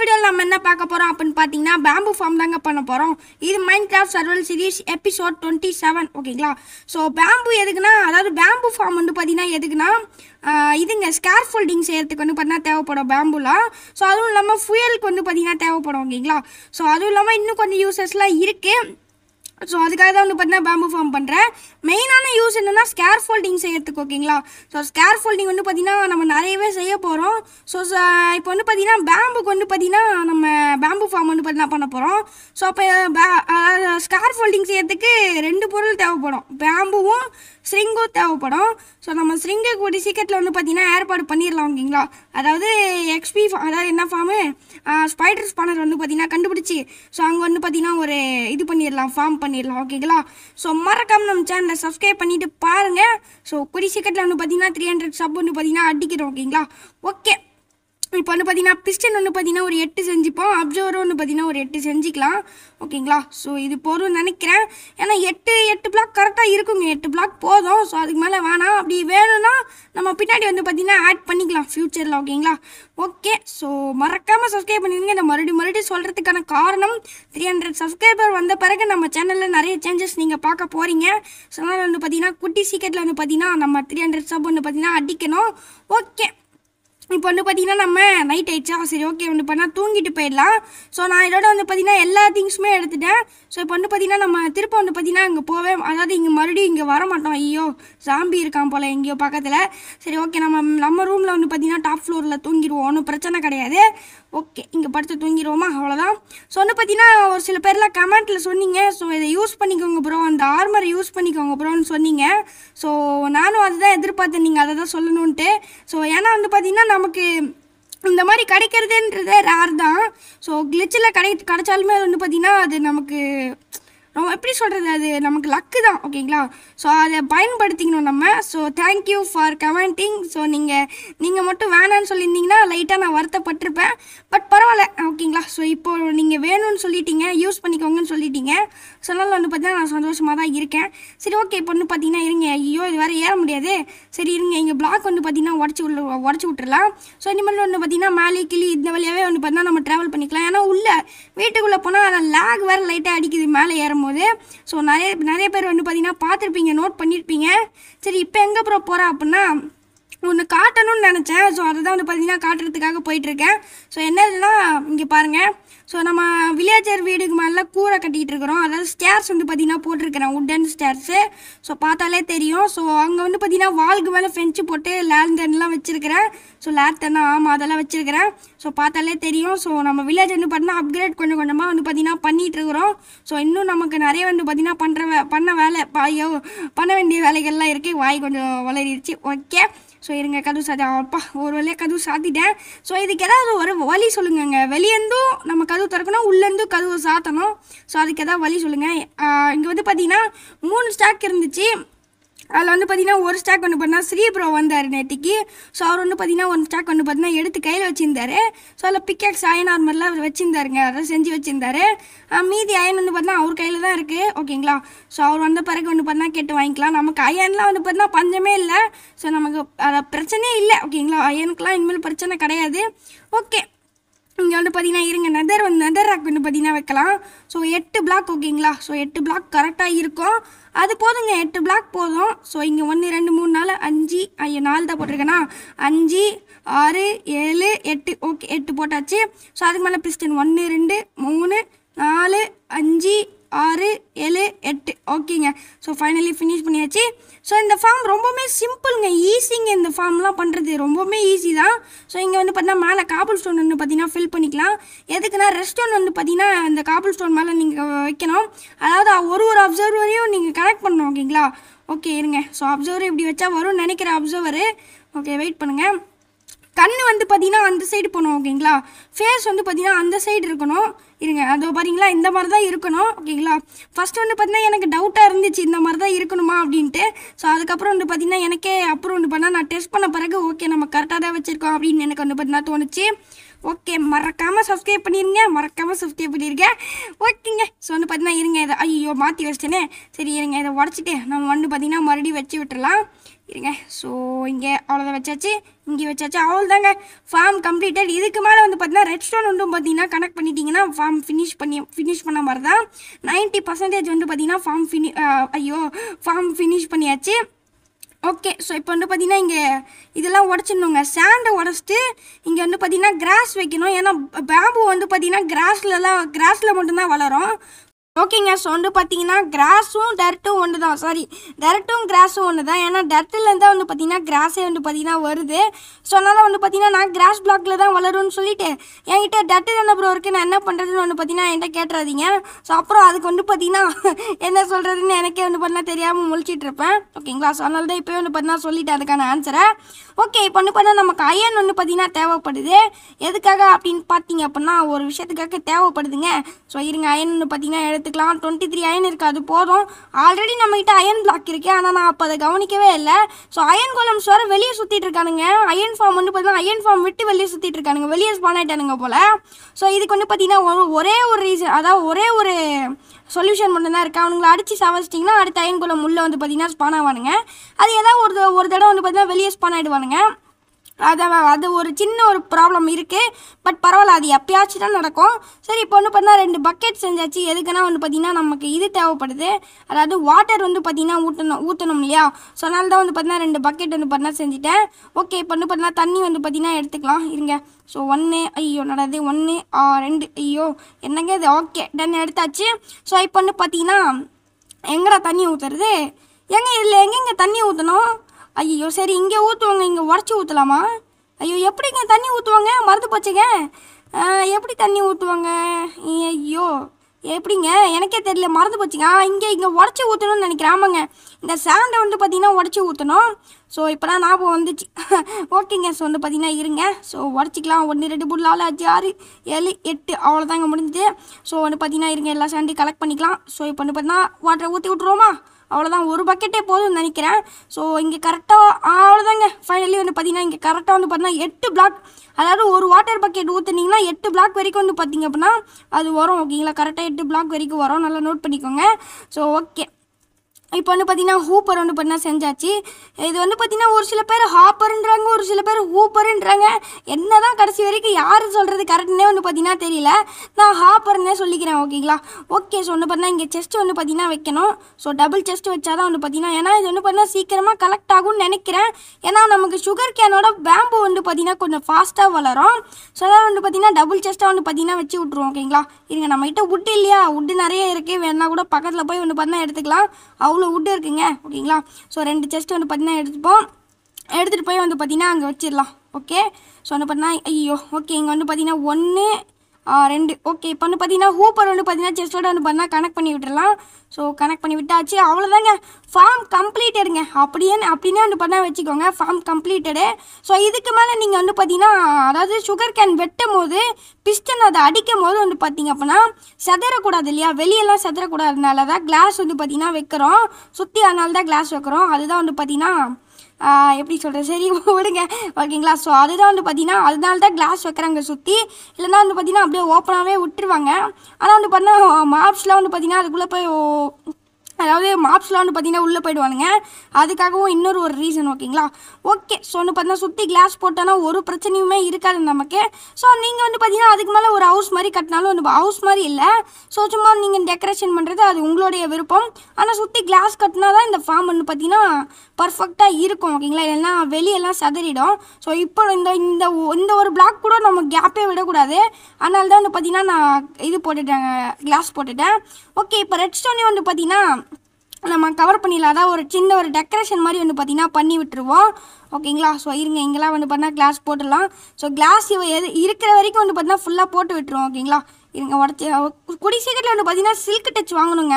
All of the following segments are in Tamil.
வீடியோவில் நம்ம என்ன பார்க்க போகிறோம் அப்படின்னு பார்த்தீங்கன்னா பேம்பு ஃபார்ம் தாங்க பண்ண போகிறோம் இது Minecraft survival series episode twenty seven ஓகேங்களா ஸோ பேம்பு எதுக்குன்னா அதாவது பேம்பு ஃபார்ம் வந்து பார்த்தீங்கன்னா எதுக்குன்னா இதுங்க ஸ்கேர் ஃபோல்டிங் செய்கிறதுக்கு வந்து பார்த்தீங்கன்னா தேவைப்படும் பேம்புலாம் ஸோ அதுவும் இல்லாமல் ஃபுயலுக்கு வந்து பார்த்தீங்கன்னா தேவைப்படும் ஓகேங்களா ஸோ அதுவும் இல்லாமல் இன்னும் கொஞ்சம் யூசஸ்லாம் இருக்குது ஸோ அதுக்காக தான் வந்து பார்த்தீங்கன்னா பேம்பு ஃபார்ம் பண்ணுறேன் மெயினான யூஸ் என்னென்னா ஸ்கேர் ஃபோல்டிங் செய்யறதுக்கு ஓகேங்களா ஸோ ஸ்கேர் ஃபோல்டிங் வந்து பார்த்திங்கன்னா நம்ம நிறையவே செய்ய போகிறோம் ஸோ இப்போ வந்து பார்த்திங்கன்னா பேம்புக்கு வந்து பார்த்திங்கன்னா நம்ம பேம்பு ஃபார்ம் வந்து பார்த்திங்கன்னா பண்ண போகிறோம் ஸோ அப்போ ஸ்கேர் ஃபோல்டிங் செய்யறதுக்கு ரெண்டு பொருள் தேவைப்படும் பேம்புவும் ஸ்ரிங்கும் தேவைப்படும் ஸோ நம்ம ஸ்ரிங்கை கூட்டி சீக்கிரத்தில் வந்து பார்த்திங்கன்னா ஏற்பாடு பண்ணிடலாம் ஓகேங்களா அதாவது எக்ஸ்பி அதாவது என்ன ஃபார்மு ஸ்பைடர் ஸ்பானர் வந்து பார்த்திங்கன்னா கண்டுபிடிச்சி ஸோ அங்கே வந்து பார்த்திங்கன்னா ஒரு இது பண்ணிடலாம் ஃபார்ம் பண்ணி பண்ணிடலாம் ஓகேங்களா ஸோ மறக்காம நம்ம சேனலை சப்ஸ்கிரைப் பண்ணிட்டு பாருங்க ஸோ குடி சீக்கிரத்தில் வந்து பார்த்தீங்கன்னா த்ரீ ஹண்ட்ரட் சப் வந்து பார்த்தீங்கன்னா அடிக்கிறோம் ஓகேங்களா ஓகே இப்போ வந்து பார்த்தீங்கன்னா பிஸ்டன் ஒன்று பார்த்தீங்கன்னா ஒரு எட்டு செஞ்சுப்போம் அப்சர்வர் ஒன்று பார்த்தீங்கன்னா ஒரு எட்டு செஞ்சுக்கலாம் ஓகேங்களா ஸோ இது போதும்னு நினைக்கிறேன் ஏன்னா எட்டு எட்டு பிளாக் கரெக்டாக இருக்குங்க எட்டு பிளாக் போதும் ஸோ அதுக்கு மேலே வேணாம் அப்படி வேணும்னா நம்ம பின்னாடி வந்து பார்த்தீங்கன்னா ஆட் பண்ணிக்கலாம் ஃப்யூச்சரில் ஓகேங்களா ஓகே ஸோ மறக்காமல் சப்ஸ்கிரைப் பண்ணிடுங்க இந்த மறுபடியும் மறுபடியும் சொல்கிறதுக்கான காரணம் த்ரீ ஹண்ட்ரட் சப்ஸ்கிரைபர் வந்த பிறகு நம்ம சேனலில் நிறைய சேஞ்சஸ் நீங்கள் பார்க்க போகிறீங்க ஸோ அதனால் வந்து பார்த்தீங்கன்னா குட்டி சீக்கிரத்தில் வந்து பார்த்தீங்கன்னா நம்ம த்ரீ ஹண்ட்ரட் சப் வந்து பார்த்தீங்கன்னா அடிக்கணும் ஓகே இப்போ வந்து பார்த்தீங்கன்னா நம்ம நைட் ஆயிடுச்சா சரி ஓகே வந்து பண்ணால் தூங்கிட்டு போயிடலாம் ஸோ நான் இதோட வந்து பார்த்தீங்கன்னா எல்லா திங்ஸுமே எடுத்துட்டேன் ஸோ இப்போ வந்து பார்த்தீங்கன்னா நம்ம திருப்ப வந்து பார்த்தீங்கன்னா இங்கே போவேன் அதாவது இங்கே மறுபடியும் இங்கே வர மாட்டோம் ஐயோ ஜாம்பி இருக்கான் போல் எங்கேயோ பக்கத்தில் சரி ஓகே நம்ம நம்ம ரூமில் வந்து பார்த்தீங்கன்னா டாப் ஃப்ளோரில் தூங்கிடுவோம் ஒன்றும் பிரச்சனை கிடையாது ஓகே இங்கே படுத்து தூங்கிடுவோமா அவ்வளோதான் ஸோ வந்து பார்த்தீங்கன்னா ஒரு சில பேர்லாம் கமெண்ட்டில் சொன்னீங்க ஸோ இதை யூஸ் பண்ணிக்கோங்க ப்ரோ அந்த ஆர்மரை யூஸ் பண்ணிக்கோங்க ப்ரோன்னு சொன்னீங்க ஸோ நானும் அதுதான் எதிர்பார்த்தேன் நீங்கள் அதை தான் சொல்லணுன்ட்டு ஸோ ஏன்னா வந்து பார்த்தீங்கன்னா நமக்கு இந்த மாதிரி கிடைக்கிறதுன்றதே ரேர் தான் ஸோ கிளிச்சில் கிடை கிடைச்சாலுமே வந்து பார்த்திங்கன்னா அது நமக்கு நம்ம எப்படி சொல்கிறது அது நமக்கு லக்கு தான் ஓகேங்களா ஸோ அதை பயன்படுத்திக்கணும் நம்ம so thank you for commenting so நீங்கள் நீங்கள் மட்டும் வேணான்னு சொல்லியிருந்தீங்கன்னா லைட்டாக நான் வருத்தப்பட்டிருப்பேன் பட் பரவாயில்ல ஓகேங்களா ஸோ இப்போது நீங்கள் வேணும்னு சொல்லிட்டீங்க யூஸ் பண்ணிக்கோங்கன்னு சொல்லிட்டீங்க சொன்னதில் வந்து பார்த்தீங்கன்னா நான் சந்தோஷமாக தான் இருக்கேன் சரி ஓகே இப்போ வந்து பார்த்தீங்கன்னா இருங்க ஐயோ இது வேறு ஏற முடியாது சரி இருங்க இங்கே பிளாக் வந்து பார்த்தீங்கன்னா உடச்சி உள்ள உடச்சி விட்டுருலாம் ஸோ இந்த மாதிரி வந்து பார்த்தீங்கன்னா மேலே கிளி இந்த வழியாகவே வந்து பார்த்தீங்கன்னா நம்ம ட்ராவல் பண்ணிக்கலாம் ஏன்னா உள்ளே வீட்டுக்குள்ளே போனால் லேக் வேறு லைட்டாக அடிக்குது மேலே ஏறும் போது ஸோ நிறைய நிறைய பேர் வந்து பார்த்தீங்கன்னா பார்த்துருப்பீங்க நோட் பண்ணியிருப்பீங்க சரி இப்போ எங்கே அப்புறம் போகிறா அப்படின்னா ஒன்று காட்டணும்னு நினச்சேன் ஸோ அதை தான் வந்து பார்த்தீங்கன்னா காட்டுறதுக்காக போயிட்டுருக்கேன் ஸோ என்னதுன்னா இங்கே பாருங்கள் ஸோ நம்ம வில்லேஜர் வீடுக்கு மேலே கூரை கட்டிகிட்டு இருக்கிறோம் அதாவது ஸ்டேர்ஸ் வந்து பார்த்திங்கன்னா போட்டிருக்கிறேன் உட்டன் ஸ்டேர்ஸு ஸோ பார்த்தாலே தெரியும் ஸோ அங்கே வந்து பார்த்திங்கன்னா வால்க்கு மேலே ஃபென்ச்சு போட்டு லேண்டன்லாம் வச்சுருக்கிறேன் ஸோ லேண்டன்னா ஆமாம் அதெல்லாம் வச்சுருக்கிறேன் ஸோ பார்த்தாலே தெரியும் ஸோ நம்ம வில்லேஜ் வந்து பார்த்திங்கன்னா அப்கிரேட் கொஞ்சம் கொஞ்சமாக வந்து பார்த்திங்கன்னா பண்ணிகிட்டு இருக்கிறோம் ஸோ இன்னும் நமக்கு நிறைய வந்து பார்த்திங்கன்னா பண்ணுற பண்ண வேலை பண்ண வேண்டிய வேலைகள்லாம் இருக்குது வாய் கொஞ்சம் வளரிடுச்சு ஓகே ஸோ இருங்க கதவு சாதி அப்பா ஒரு வழியாக கதவு சாத்திட்டேன் ஸோ இதுக்கு ஏதாவது ஒரு வழி சொல்லுங்கங்க வெளியேருந்தும் நம்ம கதவு திறக்கணும் உள்ளேருந்தும் கதவை சாத்தணும் ஸோ அதுக்கு ஏதாவது வழி சொல்லுங்கள் இங்கே வந்து பார்த்தீங்கன்னா மூணு ஸ்டாக் இருந்துச்சு அதில் வந்து பார்த்தீங்கன்னா ஒரு ஸ்டாக் ஒன்று பண்ணால் ஸ்ரீ ப்ரோ வந்தார் நேற்றுக்கு ஸோ அவர் வந்து பார்த்தீங்கன்னா ஒரு ஸ்டாக் ஒன்று பார்த்தீங்கன்னா எடுத்து கையில் வச்சுருந்தாரு ஸோ அதில் பிக்கேக்ஸ் அயன் ஆர்மர்லாம் அவர் வச்சுருந்தாருங்க அதெல்லாம் செஞ்சு வச்சுருந்தாரு மீதி அயன் வந்து பார்த்தீங்கன்னா அவர் கையில் தான் இருக்குது ஓகேங்களா ஸோ அவர் வந்த பிறகு வந்து பார்த்தீங்கன்னா கேட்டு வாங்கிக்கலாம் நமக்கு அயன்லாம் வந்து பார்த்தீங்கன்னா பஞ்சமே இல்லை ஸோ நமக்கு பிரச்சனையே இல்லை ஓகேங்களா அயனுக்கெலாம் இனிமேல் பிரச்சனை கிடையாது ஓகே இங்கே வந்து பார்த்தீங்கன்னா இருங்க நெதர் வந்து நெதர் ராக் வந்து பார்த்தீங்கன்னா வைக்கலாம் ஸோ எட்டு பிளாக் ஓகேங்களா ஸோ எட்டு பிளாக் கரெக்டாக இருக்கும் அது போதுங்க எட்டு பிளாக் போதும் ஸோ இங்கே ஒன்று ரெண்டு மூணு நாலு அஞ்சு ஐயோ நாலு தான் போட்டிருக்கேன்னா அஞ்சு ஆறு ஏழு எட்டு ஓகே எட்டு போட்டாச்சு ஸோ அதுக்கு மேலே பிஸ்டன் ஒன்று ரெண்டு மூணு நாலு அஞ்சு ஆறு ஏழு எட்டு ஓகேங்க ஸோ ஃபைனலி ஃபினிஷ் பண்ணியாச்சு ஸோ இந்த ஃபார்ம் ரொம்பவுமே சிம்பிளுங்க ஈஸிங்க இந்த ஃபார்ம்லாம் பண்ணுறது ரொம்பவுமே ஈஸி தான் ஸோ இங்கே வந்து பார்த்தீங்கன்னா மேலே காபிள் ஸ்டோன் வந்து பார்த்தீங்கன்னா ஃபில் பண்ணிக்கலாம் எதுக்குன்னா ரெஸ்டோன் வந்து பார்த்தீங்கன்னா இந்த காபிள் ஸ்டோன் மேலே நீங்கள் வைக்கணும் அதாவது ஒரு ஒரு அப்சர்வரையும் நீங்கள் கனெக்ட் பண்ணணும் ஓகேங்களா ஓகே இருங்க ஸோ அப்சர்வர் இப்படி வச்சா வரும்னு நினைக்கிற அப்சர்வரு ஓகே வெயிட் பண்ணுங்கள் கண் வந்து பார்த்தீங்கன்னா அந்த சைடு போகணும் ஓகேங்களா ஃபேஸ் வந்து பார்த்திங்கன்னா அந்த சைடு இருக்கணும் இருங்க அது பார்த்தீங்களா இந்த மாதிரி தான் இருக்கணும் ஓகேங்களா ஃபஸ்ட் வந்து பார்த்தீங்கன்னா எனக்கு டவுட்டாக இருந்துச்சு இந்த மாதிரி தான் இருக்கணுமா அப்படின்ட்டு ஸோ அதுக்கப்புறம் வந்து பார்த்தீங்கன்னா எனக்கே அப்புறம் வந்து பண்ணால் நான் டெஸ்ட் பண்ண பிறகு ஓகே நம்ம கரெக்டாக தான் வச்சுருக்கோம் அப்படின்னு எனக்கு வந்து பார்த்தீங்கன்னா தோணுச்சு ஓகே மறக்காமல் சப்ஸ்கிரைப் பண்ணிடுங்க மறக்காமல் சப்ஸ்கிரைப் பண்ணிடுங்க ஓகேங்க ஸோ வந்து பார்த்தீங்கன்னா இருங்க இதை ஐயோ மாற்றி வச்சிட்டேனே சரி இருங்க இதை உடச்சிட்டு நம்ம வந்து பார்த்தீங்கன்னா மறுபடியும் வச்சு விட்டுடலாம் இருங்க ஸோ இங்கே அவ்வளோதான் வச்சாச்சு இங்கே வச்சாச்சு அவ்வளோதாங்க ஃபார்ம் கம்ப்ளீட்டட் இதுக்கு மேலே வந்து பார்த்தீங்கன்னா ரெட் ஸ்டோன் வந்து பார்த்தீங்கன்னா கனெக்ட் பண்ணிட்டீங்கன்னா ஃபார்ம் ஃபினிஷ் பண்ணி ஃபினிஷ் பண்ண மாதிரி தான் நைன்ட்டி பர்சன்டேஜ் வந்து பார்த்தீங்கன்னா ஃபார்ம் ஃபினி ஐயோ ஃபார்ம் ஃபினிஷ் பண்ணியாச்சு ஓகே ஸோ இப்போ வந்து பார்த்தீங்கன்னா இங்கே இதெல்லாம் உடச்சிடணுங்க சேண்டை உடச்சிட்டு இங்கே வந்து பார்த்தீங்கன்னா கிராஸ் வைக்கணும் ஏன்னா பேம்பு வந்து பார்த்தீங்கன்னா கிராஸ்லலாம் கிராஸில் மட்டும்தான் வளரும் ஓகேங்க ஸோ வந்து பார்த்தீங்கன்னா கிராஸும் டர்ட்டும் ஒன்று தான் சாரி டர்ட்டும் கிராஸும் ஒன்று தான் ஏன்னா டர்ட்டிலேருந்து வந்து பார்த்தீங்கன்னா கிராஸே வந்து பார்த்தீங்கன்னா வருது ஸோ அதனால் வந்து பார்த்தீங்கன்னா நான் கிராஸ் பிளாக்ல தான் வளரும்னு சொல்லிட்டு என்கிட்ட டர்ட்டு தானே ப்ரோ இருக்குது நான் என்ன பண்ணுறதுன்னு வந்து பார்த்தீங்கன்னா என்கிட்ட கேட்டுறாதீங்க ஸோ அப்புறம் அதுக்கு வந்து பார்த்தீங்கன்னா என்ன சொல்கிறதுன்னு எனக்கே வந்து பார்த்தீங்கன்னா தெரியாமல் முழிச்சிட்ருப்பேன் இருப்பேன் ஓகேங்களா ஸோ அதனால தான் இப்போ வந்து பார்த்தீங்கன்னா சொல்லிவிட்டு அதுக்கான ஆன்சரை ஓகே இப்போ வந்து பண்ணால் நமக்கு அயன் வந்து பார்த்தீங்கன்னா தேவைப்படுது எதுக்காக அப்படின்னு பார்த்தீங்க அப்படின்னா ஒரு விஷயத்துக்காக தேவைப்படுதுங்க ஸோ இருங்க அயன் வந்து பார்த்தீங்கன்னா எடுத்துக்கலாம் டுவெண்ட்டி த்ரீ அயன் இருக்குது அது போதும் ஆல்ரெடி நம்மகிட்ட அயன் பிளாக் இருக்குது ஆனால் நான் அப்போ அதை கவனிக்கவே இல்லை ஸோ அயன் கோலம்ஸ் வேறு வெளியே சுற்றிட்டு இருக்கானுங்க அயன் ஃபார்ம் வந்து பார்த்தீங்கன்னா அயன் ஃபார்ம் விட்டு வெளியே சுற்றிட்டு இருக்கானுங்க வெளியே ஸ்பான் ஆகிட்டானுங்க போல் ஸோ இதுக்கு வந்து பார்த்தீங்கன்னா ஒரே ஒரு ரீசன் அதாவது ஒரே ஒரு சொல்யூஷன் மட்டும்தான் இருக்குது அவனுங்களை அடித்து சமைச்சிட்டிங்கன்னா அடுத்த அயன்குளம் உள்ளே வந்து பார்த்தீங்கன்னா ஸ்பான் ஆவானுங்க அது ஏதாவது ஒரு ஒரு தடவை வந்து பார்த்தீங்கன்னா வெளியே ஸ்பான் ஆகிடுவானுங்க அதை அது ஒரு சின்ன ஒரு ப்ராப்ளம் இருக்குது பட் பரவாயில்ல அது எப்பயாச்சும் தான் நடக்கும் சரி இப்போ ஒன்று பண்ணால் ரெண்டு பக்கெட் செஞ்சாச்சு எதுக்குன்னா வந்து பார்த்திங்கன்னா நமக்கு இது தேவைப்படுது அதாவது வாட்டர் வந்து பார்த்திங்கன்னா ஊற்றணும் ஊற்றணும் இல்லையா ஸோ அதனால தான் வந்து பார்த்திங்கன்னா ரெண்டு பக்கெட் வந்து பார்த்திங்கன்னா செஞ்சுட்டேன் ஓகே இப்போ ஒன்று பார்த்திங்கன்னா தண்ணி வந்து பார்த்திங்கன்னா எடுத்துக்கலாம் இருங்க ஸோ ஒன்று ஐயோ நடது ஒன்று ரெண்டு ஐயோ என்னங்க இது ஓகே டன் எடுத்தாச்சு ஸோ இப்போ வந்து பார்த்திங்கன்னா எங்கடா தண்ணி ஊற்றுறது எங்கே இதில் எங்கெங்கே தண்ணி ஊற்றணும் ஐயோ சரி இங்கே ஊற்றுவாங்க இங்கே உடச்சி ஊற்றலாமா ஐயோ எப்படிங்க தண்ணி ஊற்றுவாங்க மறந்து போச்சுங்க எப்படி தண்ணி ஊற்றுவாங்க ஐயோ எப்படிங்க எனக்கே தெரியல மறந்து போச்சுங்க இங்கே இங்கே உடச்சி ஊற்றணும்னு நினைக்கிறேன் இந்த சாண்டை வந்து பார்த்தீங்கன்னா உடச்சி ஊற்றணும் ஸோ இப்போ தான் ஞாபகம் வந்துச்சு ஓகேங்க ஸோ வந்து பார்த்தீங்கன்னா இருங்க ஸோ உடச்சிக்கலாம் ஒன்று ரெண்டு மூணு நாலு அஞ்சு ஆறு ஏழு எட்டு அவ்வளோதாங்க முடிஞ்சது ஸோ வந்து பார்த்திங்கன்னா இருங்க எல்லா சாண்டையும் கலெக்ட் பண்ணிக்கலாம் ஸோ இப்போ வந்து பார்த்தீங்கன்னா வாட்டரை ஊற்றி விட்ருவோமா அவ்வளோதான் ஒரு பக்கெட்டே போதும்னு நினைக்கிறேன் ஸோ இங்கே கரெக்டாக அவ்வளோதாங்க ஃபைனலி வந்து பார்த்தீங்கன்னா இங்கே கரெக்டாக வந்து பார்த்தீங்கன்னா எட்டு பிளாக் அதாவது ஒரு வாட்டர் பக்கெட் ஊற்றுனீங்கன்னா எட்டு பிளாக் வரைக்கும் வந்து பார்த்தீங்க அப்படின்னா அது வரும் ஓகேங்களா கரெக்டாக எட்டு பிளாக் வரைக்கும் வரும் நல்லா நோட் பண்ணிக்கோங்க ஸோ ஓகே இப்போ வந்து பார்த்தீங்கன்னா ஹூப்பர் வந்து பார்த்தீங்கன்னா செஞ்சாச்சு இது வந்து பார்த்தீங்கன்னா ஒரு சில பேர் ஹாப்பருன்றாங்க ஒரு சில பேர் ஹூப்பருன்றாங்க என்ன தான் கடைசி வரைக்கும் யார் சொல்கிறது கரெக்ட்னே வந்து பார்த்தீங்கன்னா தெரியல நான் ஹாப்பர்னே சொல்லிக்கிறேன் ஓகேங்களா ஓகே ஸோ ஒன்று பார்த்தீங்கன்னா இங்கே செஸ்ட் வந்து பார்த்தீங்கன்னா வைக்கணும் ஸோ டபுள் செஸ்ட் வச்சா தான் வந்து பார்த்தீங்கன்னா ஏன்னா இது வந்து பார்த்தீங்கன்னா சீக்கிரமாக கலெக்ட் ஆகும்னு நினைக்கிறேன் ஏன்னா நமக்கு சுகர் கேனோட பேம்பு வந்து பார்த்தீங்கன்னா கொஞ்சம் ஃபாஸ்ட்டாக வளரும் ஸோ அதான் வந்து பார்த்தீங்கன்னா டபுள் செஸ்ட்டாக வந்து பார்த்தீங்கன்னா வச்சு விட்ருவோம் ஓகேங்களா இருங்க நம்மகிட்ட உட் இல்லையா உட்டு நிறைய இருக்குது வேணா கூட பக்கத்தில் போய் ஒன்று பார்த்தீங்கன்னா எடுத்துக்கலாம் அவ்வளோ அவ்வளோ உட்டு இருக்குங்க ஓகேங்களா ஸோ ரெண்டு செஸ்ட் வந்து பார்த்திங்கன்னா எடுத்துப்போம் எடுத்துகிட்டு போய் வந்து பார்த்திங்கன்னா அங்கே வச்சிடலாம் ஓகே ஸோ வந்து பார்த்தீங்கன்னா ஐயோ ஓகே இங்கே வந்து பார்த்திங்கன்னா ஒன்று ரெண்டு ஓகே இப்போ வந்து பார்த்தீங்கன்னா ஹூப்பர் வந்து பார்த்தீங்கன்னா செஸ்ஸோட வந்து பண்ணால் கனெக்ட் பண்ணி விட்டுடலாம் ஸோ கனெக்ட் பண்ணி விட்டாச்சு அவ்வளோதாங்க ஃபார்ம் கம்ப்ளீட்டடுங்க அப்படியே அப்படின்னே வந்து பார்த்தா வச்சுக்கோங்க ஃபார்ம் கம்ப்ளீட்டடு ஸோ இதுக்கு மேலே நீங்கள் வந்து பார்த்தீங்கன்னா அதாவது சுகர் கேன் வெட்டும் போது பிஸ்டன் அதை அடிக்கும் போது வந்து பார்த்தீங்க அப்படின்னா செதறக்கூடாது இல்லையா வெளியெல்லாம் செதறக்கூடாதுனால தான் கிளாஸ் வந்து பார்த்தீங்கன்னா வைக்கிறோம் சுற்றி அதனால தான் கிளாஸ் வைக்கிறோம் அதுதான் வந்து பார்த்தீங்கன்னா எப்படி சொல்கிறது சரி விடுங்க ஓகேங்களா ஸோ அதுதான் வந்து பார்த்தீங்கன்னா அதனால தான் கிளாஸ் வைக்கிறாங்க சுற்றி இல்லைன்னா வந்து பார்த்தீங்கன்னா அப்படியே ஓப்பனாகவே விட்டுருவாங்க ஆனால் வந்து பார்த்தீங்கன்னா மார்க்ஸ்லாம் வந்து பார்த்தீங்கன்னா அதுக்குள்ளே போய் அதாவது மாப்ஸ்லான்னு பார்த்தீங்கன்னா உள்ளே போயிடுவானுங்க அதுக்காகவும் இன்னொரு ஒரு ரீசன் ஓகேங்களா ஓகே ஸோ ஒன்று பார்த்தீங்கன்னா சுற்றி கிளாஸ் போட்டோன்னா ஒரு பிரச்சனையுமே இருக்காது நமக்கு ஸோ நீங்கள் வந்து பார்த்தீங்கன்னா அதுக்கு மேலே ஒரு ஹவுஸ் மாதிரி கட்டினாலும் வந்து ஹவுஸ் மாதிரி இல்லை ஸோ சும்மா நீங்கள் டெக்கரேஷன் பண்ணுறது அது உங்களுடைய விருப்பம் ஆனால் சுற்றி கிளாஸ் கட்டினா தான் இந்த ஃபார்ம் வந்து பார்த்தீங்கன்னா பர்ஃபெக்டாக இருக்கும் ஓகேங்களா இல்லைன்னா வெளியெல்லாம் சதறிடும் ஸோ இப்போ இந்த இந்த இந்த ஒரு பிளாக் கூட நம்ம கேப்பே விடக்கூடாது அதனால தான் வந்து பார்த்தீங்கன்னா நான் இது போட்டுட்டேன் கிளாஸ் போட்டுட்டேன் ஓகே இப்போ ரெட் ஸ்டோனே வந்து பார்த்தீங்கன்னா நம்ம கவர் பண்ணிடலாம் அதாவது ஒரு சின்ன ஒரு டெக்கரேஷன் மாதிரி வந்து பார்த்திங்கன்னா பண்ணி விட்டுருவோம் ஓகேங்களா ஸோ இருங்க இங்கெல்லாம் வந்து பார்த்தீங்கன்னா கிளாஸ் போட்டுடலாம் ஸோ கிளாஸ் இவ எது இருக்கிற வரைக்கும் வந்து பார்த்தீங்கன்னா ஃபுல்லாக போட்டு விட்டுருவோம் ஓகேங்களா இருங்க உடச்சி குடி சீக்கிரத்தில் வந்து பார்த்தீங்கன்னா சில்க் டச் வாங்கணுங்க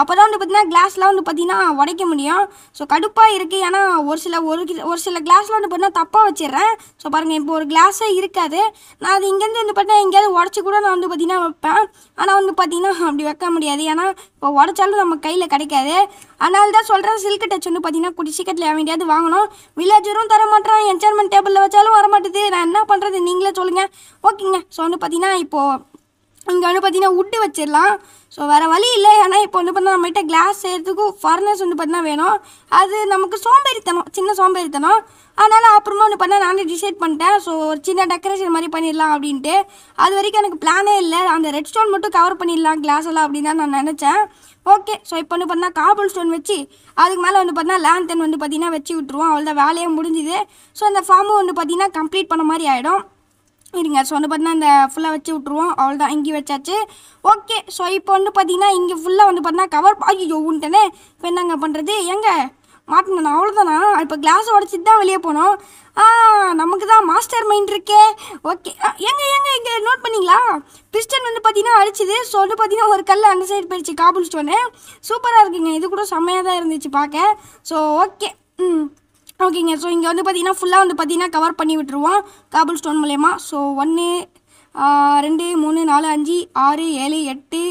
அப்போ தான் வந்து பார்த்தீங்கன்னா கிளாஸ்லாம் வந்து பார்த்தீங்கன்னா உடைக்க முடியும் ஸோ கடுப்பாக இருக்குது ஏன்னா ஒரு சில ஒரு ஒரு சில கிளாஸ்லாம் வந்து பார்த்தீங்கன்னா தப்பாக வச்சிடுறேன் ஸோ பாருங்கள் இப்போ ஒரு கிளாஸே இருக்காது நான் அது இங்கேருந்து வந்து பார்த்தீங்கன்னா எங்கேயாவது உடச்சி கூட நான் வந்து பார்த்தீங்கன்னா வைப்பேன் ஆனால் வந்து பார்த்தீங்கன்னா அப்படி வைக்க முடியாது ஏன்னா இப்போ உடச்சாலும் நம்ம கையில் கிடைக்காது அதனால தான் சொல்கிறேன் சில்க் டச் வந்து பார்த்தீங்கன்னா குடி சீக்கிரத்தில் வேண்டியாவது வாங்கணும் வில்லேஜரும் தர மாட்டேறான் என்ஜாய்மெண்ட் டேபிளில் வச்சாலும் வர மாட்டேது நான் என்ன பண்ணுறது நீங்களே சொல்லுங்கள் ஓகேங்க ஸோ வந்து பார்த்தீங்கன்னா இப்போது இங்கே வந்து பார்த்தீங்கன்னா உட்டு வச்சிடலாம் ஸோ வேறு வழி இல்லை ஏன்னா இப்போ வந்து பார்த்தா நம்மகிட்ட கிளாஸ் செய்கிறதுக்கும் ஃபர்னஸ் வந்து பார்த்தீங்கன்னா வேணும் அது நமக்கு சோம்பேறித்தனம் சின்ன சோம்பேறித்தனம் அதனால் அப்புறமா ஒன்று பண்ணால் நானே டிசைட் பண்ணிட்டேன் ஸோ ஒரு சின்ன டெக்கரேஷன் மாதிரி பண்ணிடலாம் அப்படின்ட்டு அது வரைக்கும் எனக்கு பிளானே இல்லை அந்த ரெட் ஸ்டோன் மட்டும் கவர் பண்ணிடலாம் கிளாஸ் எல்லாம் அப்படின்னு தான் நான் நினச்சேன் ஓகே ஸோ இப்போ வந்து பார்த்தா காபல் ஸ்டோன் வச்சு அதுக்கு மேலே வந்து பார்த்தா லேண்ட் வந்து பார்த்தீங்கன்னா வச்சு விட்டுருவோம் அவ்வளோதான் தான் முடிஞ்சுது ஸோ அந்த ஃபார்மும் வந்து பார்த்தீங்கன்னா கம்ப்ளீட் பண்ண மாதிரி ஆகிடும் இருங்க ஸோ வந்து பார்த்தீங்கன்னா இந்த ஃபுல்லாக வச்சு விட்ருவோம் அவள் தான் இங்கே வச்சாச்சு ஓகே ஸோ இப்போ வந்து பார்த்தீங்கன்னா இங்கே ஃபுல்லாக வந்து பார்த்தீங்கன்னா கவர் ஐயோ உன்ட்டனே இப்போ என்னங்க பண்ணுறது எங்க மாட்டினா அவ்வளோதானா இப்போ கிளாஸ் உடச்சிட்டு தான் வெளியே போனோம் ஆ நமக்கு தான் மாஸ்டர் மைண்ட் இருக்கே ஓகே எங்க எங்க இங்கே நோட் பண்ணிங்களா பிஸ்டன் வந்து பார்த்தீங்கன்னா அடிச்சுது ஸோ வந்து பார்த்தீங்கன்னா ஒரு கல் அந்த சைடு போயிடுச்சு காபுல் ஸ்டோனு சூப்பராக இருக்குங்க இது கூட செம்மையாக தான் இருந்துச்சு பார்க்க ஸோ ஓகே ம் ஓகேங்க ஸோ இங்கே வந்து பார்த்திங்கன்னா ஃபுல்லாக வந்து பார்த்திங்கன்னா கவர் பண்ணி விட்டுருவோம் காபிள் ஸ்டோன் மூலயமா ஸோ ஒன்று ரெண்டு மூணு நாலு அஞ்சு ஆறு ஏழு எட்டு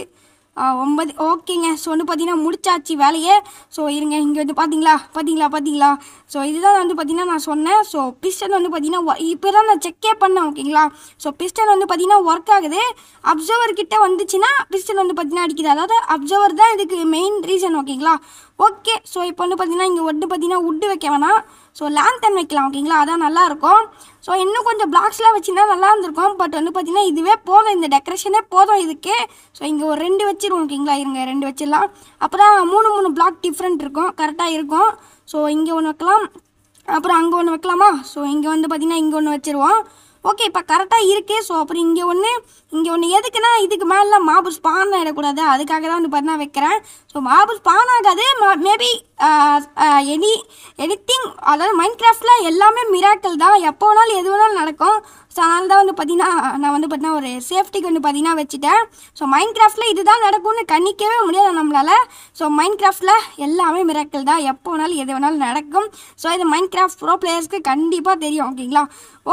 ஒன்பது ஓகேங்க ஸோ வந்து பார்த்தீங்கன்னா முடிச்சாச்சு வேலையே ஸோ இருங்க இங்கே வந்து பார்த்தீங்களா பார்த்தீங்களா பார்த்தீங்களா ஸோ இதுதான் வந்து பார்த்தீங்கன்னா நான் சொன்னேன் ஸோ பிஸ்டன் வந்து பார்த்தீங்கன்னா இப்போ தான் நான் செக்கே பண்ணேன் ஓகேங்களா ஸோ பிஸ்டன் வந்து பார்த்தீங்கன்னா ஒர்க் ஆகுது அப்சர்வர் கிட்டே வந்துச்சுன்னா பிஸ்டன் வந்து பார்த்தீங்கன்னா அடிக்குது அதாவது அப்சர்வர் தான் இதுக்கு மெயின் ரீசன் ஓகேங்களா ஓகே ஸோ இப்போ வந்து பார்த்தீங்கன்னா இங்கே ஒட்டு பார்த்தீங்கன்னா உட்டு வைக்க வேணாம் ஸோ லேண்டன் வைக்கலாம் ஓகேங்களா அதான் நல்லாயிருக்கும் ஸோ இன்னும் கொஞ்சம் பிளாக்ஸ்லாம் வச்சுருந்தா நல்லா இருந்திருக்கும் பட் வந்து பார்த்திங்கன்னா இதுவே போதும் இந்த டெக்கரேஷனே போதும் இதுக்கே ஸோ இங்கே ஒரு ரெண்டு வச்சிருவோம் ஓகேங்களா இருங்க ரெண்டு வச்சிடலாம் அப்போ தான் மூணு மூணு பிளாக் டிஃப்ரெண்ட் இருக்கும் கரெக்டாக இருக்கும் ஸோ இங்கே ஒன்று வைக்கலாம் அப்புறம் அங்கே ஒன்று வைக்கலாமா ஸோ இங்கே வந்து பார்த்திங்கன்னா இங்கே ஒன்று வச்சுருவோம் ஓகே இப்போ கரெக்டாக இருக்கே ஸோ அப்புறம் இங்கே ஒன்று இங்கே ஒன்று எதுக்குன்னா இதுக்கு மேலே மாபு ஸ்பான் ஆகிடக்கூடாது அதுக்காக தான் வந்து பார்த்தீங்கன்னா வைக்கிறேன் ஸோ மார்பிள் ஸ்பான் ஆகாது மேபி எனி எனி திங் அதாவது மைண்ட் கிராஃப்டில் எல்லாமே மிராக்கல் தான் எப்போ வேணாலும் எது வேணாலும் நடக்கும் ஸோ அதனால தான் வந்து பார்த்தீங்கன்னா நான் வந்து பார்த்தீங்கன்னா ஒரு சேஃப்டிக்கு வந்து பார்த்தீங்கன்னா வச்சுட்டேன் ஸோ மைண்ட் கிராஃப்டில் இதுதான் நடக்கும்னு கணிக்கவே முடியாது நம்மளால் ஸோ மைண்ட் கிராஃப்டில் எல்லாமே மிராக்கல் தான் எப்போ வேணாலும் எது வேணாலும் நடக்கும் ஸோ இது மைண்ட் கிராஃப்ட் ப்ரோ பிளேயர்ஸ்க்கு கண்டிப்பாக தெரியும் ஓகேங்களா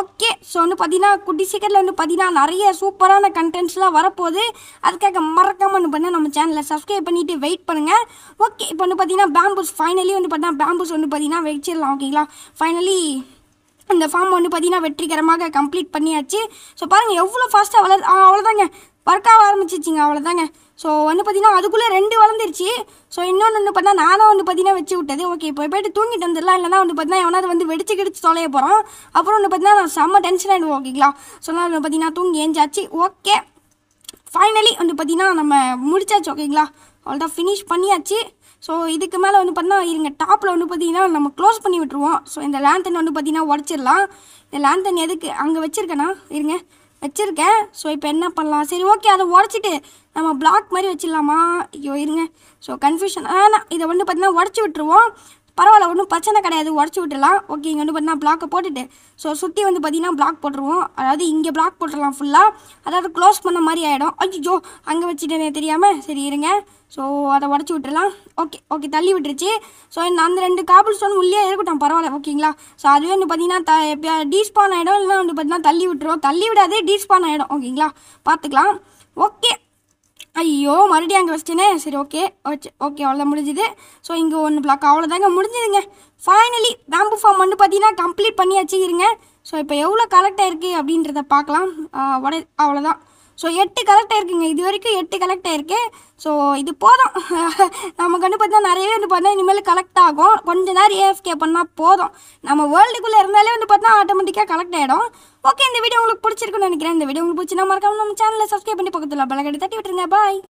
ஓகே ஸோ வந்து பார்த்தீங்கன்னா குட்டி சீக்கிரத்தில் வந்து பார்த்தீங்கன்னா நிறைய சூப்பரான கண்டென்ட்ஸ்லாம் வரப்போகுது அதுக்காக மறக்காமல் பார்த்தீங்கன்னா நம்ம சேனலை சப்ஸ்கிரைப் பண்ணிவிட்டு வெயிட் பண்ணுங்கள் ஓகே இப்போ வந்து பார்த்தீங்கன்னா பேம்பூஸ் ஃபைனலி வந்து பார்த்தீங்கன்னா பேம்பூஸ் வந்து பார்த்தீங்கன்னா வச்சிடலாம் ஓகேங்களா ஃபைனலி அந்த ஃபார்ம் வந்து பார்த்தீங்கன்னா வெற்றிகரமாக கம்ப்ளீட் பண்ணியாச்சு ஸோ பாருங்கள் எவ்வளோ ஃபாஸ்ட்டாக வளர் அவ்வளோதாங்க ஒர்க்காக ஆரம்பிச்சிச்சிங்க அவ்வளோதாங்க ஸோ வந்து பார்த்தீங்கன்னா அதுக்குள்ளே ரெண்டு வளர்ந்துருச்சு ஸோ இன்னொன்று வந்து பார்த்தீங்கன்னா நானும் வந்து பார்த்தீங்கன்னா வச்சு விட்டது ஓகே இப்போ போய்ட்டு தூங்கிட்டு வந்துடலாம் இல்லைனா வந்து பார்த்தீங்கன்னா எவனாவது வந்து வெடிச்சு கிடிச்சு தொலைய போகிறோம் அப்புறம் வந்து பார்த்தீங்கன்னா நான் செம்ம டென்ஷன் ஆகிடுவோம் ஓகேங்களா ஸோ நான் வந்து பார்த்தீங்கன்னா தூங்கி ஏஞ்சாச்சு ஓகே ஃபைனலி வந்து பார்த்தீங்கன்னா நம்ம முடிச்சாச்சு ஓகேங்களா அவ்வளோதான் ஃபினிஷ் பண்ணியாச்சு ஸோ இதுக்கு மேலே வந்து பார்த்தீங்கன்னா இருங்க டாப்பில் வந்து பார்த்தீங்கன்னா நம்ம க்ளோஸ் பண்ணி விட்டுருவோம் ஸோ இந்த தண்ணி வந்து பார்த்தீங்கன்னா உடச்சிடலாம் இந்த தண்ணி எதுக்கு அங்கே வச்சுருக்கேண்ணா இருங்க வச்சுருக்கேன் ஸோ இப்போ என்ன பண்ணலாம் சரி ஓகே அதை உடச்சிட்டு நம்ம பிளாக் மாதிரி வச்சிடலாமா ஐயோ இருங்க ஸோ கன்ஃபியூஷன் ஆனால் இதை வந்து பார்த்தீங்கன்னா உடச்சி விட்டுருவோம் பரவாயில்ல ஒன்றும் பிரச்சனை கிடையாது உடச்சி விட்டுலாம் ஓகே இங்கே வந்து பார்த்தீங்கன்னா பிளாக்கை போட்டுட்டு ஸோ சுற்றி வந்து பார்த்திங்கன்னா பிளாக் போட்டுருவோம் அதாவது இங்கே பிளாக் போட்டுடலாம் ஃபுல்லாக அதாவது க்ளோஸ் பண்ண மாதிரி ஆகிடும் ஐயோ அங்கே வச்சுட்டேனே தெரியாமல் சரி இருங்க ஸோ அதை உடச்சி விட்டுடலாம் ஓகே ஓகே தள்ளி விட்டுருச்சு ஸோ இந்த அந்த ரெண்டு காபிள் ஸ்டோன் உள்ளே இருக்கட்டும் பரவாயில்ல ஓகேங்களா ஸோ அதுவே வந்து பார்த்தீங்கன்னா டீஸ்பான் ஆகிடும் இல்லைன்னா வந்து பார்த்தீங்கன்னா தள்ளி விட்டுருவோம் தள்ளி விடாதே டீஸ்பான் ஆகிடும் ஓகேங்களா பார்த்துக்கலாம் ஓகே ஐயோ மறுபடியும் அங்கே வச்சிட்டேனே சரி ஓகே ஓகே ஓகே அவ்வளோதான் முடிஞ்சுது ஸோ இங்கே ஒன்று பிளாக் அவ்வளோதாங்க முடிஞ்சுதுங்க ஃபைனலி பேம்பு ஃபார்ம் வந்து பார்த்தீங்கன்னா கம்ப்ளீட் பண்ணி வச்சுக்கிறீங்க ஸோ இப்போ எவ்வளோ கலெக்ட் ஆயிருக்கு அப்படின்றத பார்க்கலாம் உடனே அவ்வளோதான் ஸோ எட்டு கலெக்ட் ஆயிருக்குங்க இது வரைக்கும் எட்டு கலெக்ட் ஆயிருக்கு ஸோ இது போதும் நமக்கு வந்து பார்த்தா நிறையவே வந்து பார்த்தா இனிமேல் கலெக்ட் ஆகும் கொஞ்ச நேரம் ஏஎஃப்கே பண்ணால் போதும் நம்ம வேர்ல்டுக்குள்ளே இருந்தாலே வந்து பார்த்தா ஆட்டோமேட்டிக்காக கலெக்ட் ஆகிடும் ஓகே இந்த வீடியோ உங்களுக்கு பிடிச்சிருக்குன்னு நினைக்கிறேன் இந்த வீடியோ உங்களுக்கு பிடிச்சினா மறக்காம நம்ம சேனலில் சப்ஸ்கிரைப் பண்ணி பக்கத்தில் பலகடி தட்டி விட்டுருங்க பாய்